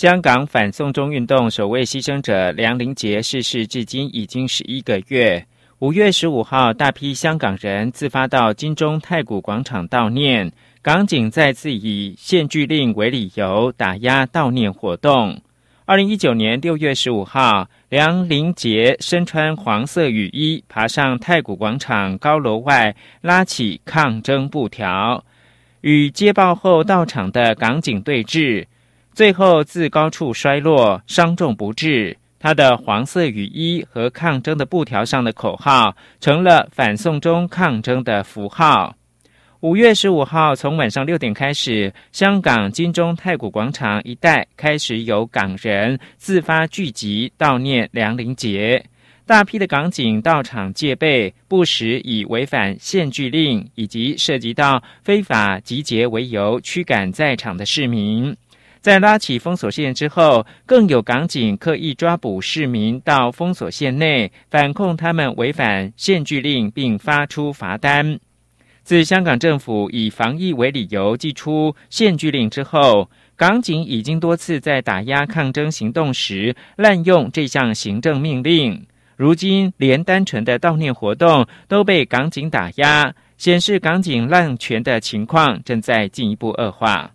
香港反送中运动首位牺牲者梁林杰逝世至今已经十一个月。五月十五号，大批香港人自发到金钟太古广场悼念，港警再次以限聚令为理由打压悼念活动。二零一九年六月十五号，梁林杰身穿黄色雨衣爬上太古广场高楼外，拉起抗争布条，与接报后到场的港警对峙。最后，自高处摔落，伤重不治。他的黄色雨衣和抗争的布条上的口号，成了反送中抗争的符号。五月十五号，从晚上六点开始，香港金钟太古广场一带开始有港人自发聚集悼念梁林杰。大批的港警到场戒备，不时以违反限聚令以及涉及到非法集结为由，驱赶在场的市民。在拉起封锁线之后，更有港警刻意抓捕市民到封锁线内，反控他们违反限聚令，并发出罚单。自香港政府以防疫为理由寄出限聚令之后，港警已经多次在打压抗争行动时滥用这项行政命令。如今，连单纯的悼念活动都被港警打压，显示港警滥权的情况正在进一步恶化。